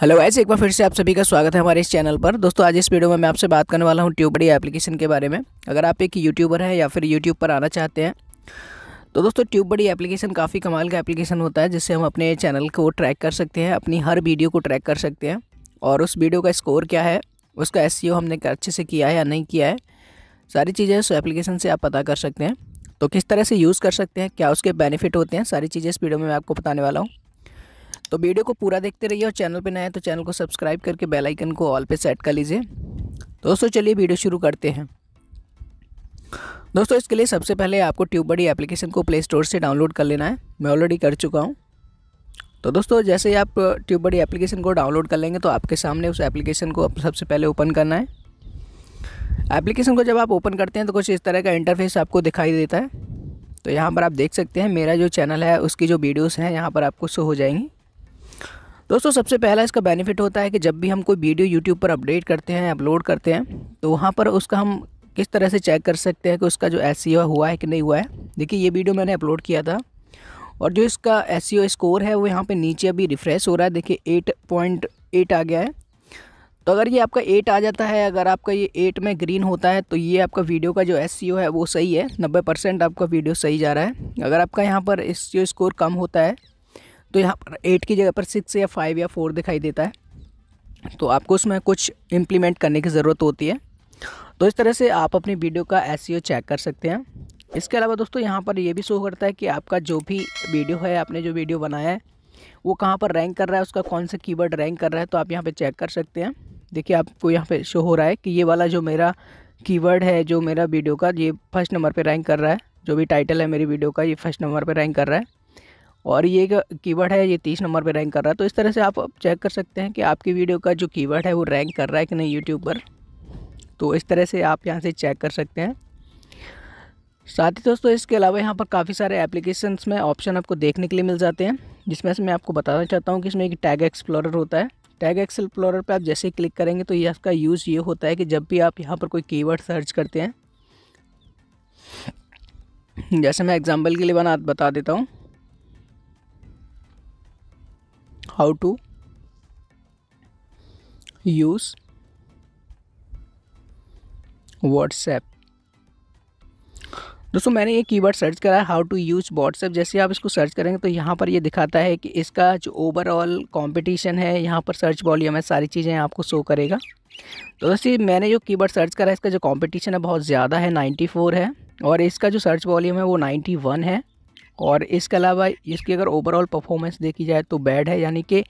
hello ऐसे एक बार फिर से आप सभी का स्वागत है हमारे इस चैनल पर दोस्तों आज इस वीडियो में मैं आपसे बात करने वाला हूँ ट्यूबड़ी एप्लीकेशन के बारे में अगर आप एक यूट्यूबर हैं या फिर यूट्यूब पर आना चाहते हैं तो दोस्तों ट्यूबड़ी एप्लीकेशन काफ़ी कमाल का एप्लीकेशन होता है जिससे हम अपने चैनल को ट्रैक कर सकते हैं अपनी हर वीडियो को ट्रैक कर सकते हैं और उस वीडियो का स्कोर क्या है उसका एस e हमने अच्छे से किया है या नहीं किया है सारी चीज़ें उस एप्लीकेशन से आप पता कर सकते हैं तो किस तरह से यूज़ कर सकते हैं क्या उसके बेनिफिट होते हैं सारी चीज़ें इस वीडियो में मैं आपको बताने वाला हूँ तो वीडियो को पूरा देखते रहिए और चैनल पर नए तो चैनल को सब्सक्राइब करके बेलाइकन को ऑल पर सेट कर लीजिए दोस्तों चलिए वीडियो शुरू करते हैं दोस्तों इसके लिए सबसे पहले आपको ट्यूब बड़ी एप्लीकेशन को प्ले स्टोर से डाउनलोड कर लेना है मैं ऑलरेडी कर चुका हूँ तो दोस्तों जैसे ही आप ट्यूब बड़ी एप्लीकेशन को डाउनलोड कर लेंगे तो आपके सामने उस एप्लीकेशन को सबसे पहले ओपन करना है एप्लीकेशन को जब आप ओपन करते हैं तो कुछ इस तरह का इंटरफेस आपको दिखाई देता है तो यहाँ पर आप देख सकते हैं मेरा जो चैनल है उसकी जो वीडियोस हैं यहाँ पर आपको शो हो जाएंगी दोस्तों सबसे पहला इसका बेनिफिट होता है कि जब भी हम कोई वीडियो यूट्यूब पर अपडेट करते हैं अपलोड करते हैं तो वहाँ पर उसका हम किस तरह से चेक कर सकते हैं कि उसका जो एस e हुआ है कि नहीं हुआ है देखिए ये वीडियो मैंने अपलोड किया था और जो इसका एस स्कोर e है वो यहाँ पर नीचे अभी रिफ़्रेश हो रहा है देखिए एट पॉइंट एट आ गया है तो अगर ये आपका एट आ जाता है अगर आपका ये एट में ग्रीन होता है तो ये आपका वीडियो का जो एस e है वो सही है नब्बे परसेंट आपका वीडियो सही जा रहा है अगर आपका यहाँ पर एस स्कोर कम होता है तो यहाँ पर एट की जगह पर सिक्स या फाइव या फोर दिखाई देता है तो आपको उसमें कुछ इम्प्लीमेंट करने की ज़रूरत होती है तो इस तरह से आप अपनी वीडियो का एस चेक e कर सकते हैं इसके अलावा दोस्तों यहाँ पर यह भी शो करता है कि आपका जो भी वीडियो है आपने जो वीडियो बनाया है वो कहाँ पर रैंक कर रहा है उसका कौन सा कीवर्ड रैंक कर रहा है तो आप यहाँ पे चेक कर सकते हैं देखिए आपको यहाँ पे शो हो रहा है कि ये वाला जो मेरा कीवर्ड है जो मेरा वीडियो का ये फर्स्ट नंबर पे रैंक कर रहा है जो भी टाइटल है मेरी वीडियो का ये फर्स्ट नंबर पर रैंक कर रहा है और ये कीवर्ड है ये तीस नंबर पे रैंक कर रहा है तो इस तरह से आप चेक कर सकते हैं कि आपकी वीडियो का जो कीवर्ड है वो रैंक कर रहा है कि नहीं यूट्यूब पर तो इस तरह से आप यहाँ से चेक कर सकते हैं साथ ही दोस्तों इसके अलावा यहाँ पर काफ़ी सारे एप्लीकेशंस में ऑप्शन आपको देखने के लिए मिल जाते हैं जिसमें से मैं आपको बताना चाहता हूँ कि इसमें एक टैग एक्सप्लोरर होता है टैग एक्सप्लोरर पर आप जैसे ही क्लिक करेंगे तो ये आपका यूज़ ये होता है कि जब भी आप यहाँ पर कोई कीवर्ड सर्च करते हैं जैसे मैं एग्जाम्पल के लिए बना बता देता हूँ how to use व्हाट्सएप दोस्तों मैंने ये कीवर्ड सर्च करा है हाउ टू यूज व्हाट्सएप जैसे आप इसको सर्च करेंगे तो यहाँ पर ये दिखाता है कि इसका जो ओवरऑल कंपटीशन है यहाँ पर सर्च वॉल्यूम है सारी चीज़ें आपको शो करेगा तो दोस्तों मैंने जो कीवर्ड सर्च करा है इसका जो कंपटीशन है बहुत ज़्यादा है 94 है और इसका जो सर्च वॉल्यूम है वो 91 है और इसके अलावा इसकी अगर ओवरऑल परफॉर्मेंस देखी जाए तो बैड है यानी कि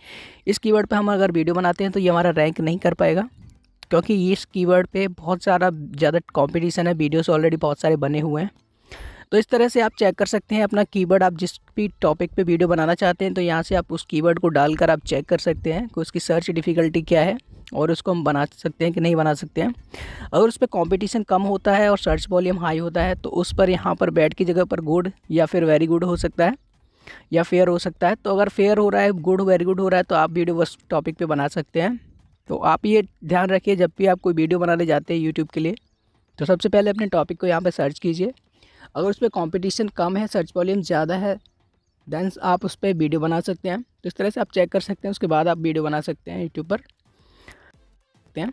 इस कीवर्ड पे हम अगर वीडियो बनाते हैं तो ये हमारा रैंक नहीं कर पाएगा क्योंकि इस कीवर्ड पे बहुत सारा ज़्यादा कंपटीशन है वीडियोस ऑलरेडी बहुत सारे बने हुए हैं तो इस तरह से आप चेक कर सकते हैं अपना कीवर्ड आप जिस भी टॉपिक पे वीडियो बनाना चाहते हैं तो यहाँ से आप उस कीवर्ड को डालकर आप चेक कर सकते हैं कि उसकी सर्च डिफ़िकल्टी क्या है और उसको हम बना सकते हैं कि नहीं बना सकते हैं अगर उस पर कॉम्पिटिशन कम होता है और सर्च वॉल्यूम हाई होता है तो उस पर यहाँ पर बैड की जगह पर गुड या फिर वेरी गुड हो सकता है या फेयर हो सकता है तो अगर फेयर हो रहा है गुड वेरी गुड हो रहा है तो आप वीडियो उस टॉपिक पर बना सकते हैं तो आप ये ध्यान रखिए जब भी आप कोई वीडियो बनाने जाते हैं यूट्यूब के लिए तो सबसे पहले अपने टॉपिक को यहाँ पर सर्च कीजिए अगर उस पर कॉम्पिटिशन कम है सर्च वॉल्यूम ज़्यादा है देन आप उस पर वीडियो बना सकते हैं तो इस तरह से आप चेक कर सकते हैं उसके बाद आप वीडियो बना सकते हैं यूट्यूब पर सकते हैं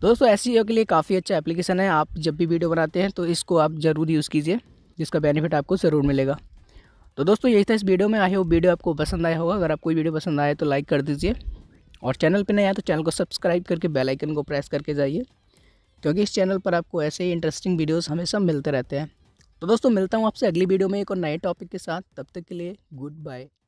दोस्तों एस e के लिए काफ़ी अच्छा एप्लीकेशन है आप जब भी वीडियो बनाते हैं तो इसको आप ज़रूर यूज़ कीजिए जिसका बेनिफिट आपको ज़रूर मिलेगा तो दोस्तों यही था इस वीडियो में आई हो वीडियो आपको पसंद आया होगा अगर आपको वीडियो पसंद आए तो लाइक कर दीजिए और चैनल पर नहीं आया तो चैनल को सब्सक्राइब करके बेल आइकन को प्रेस करके जाइए क्योंकि इस चैनल पर आपको ऐसे ही इंटरेस्टिंग वीडियोस हमेशा मिलते रहते हैं तो दोस्तों मिलता हूँ आपसे अगली वीडियो में एक और नए टॉपिक के साथ तब तक के लिए गुड बाय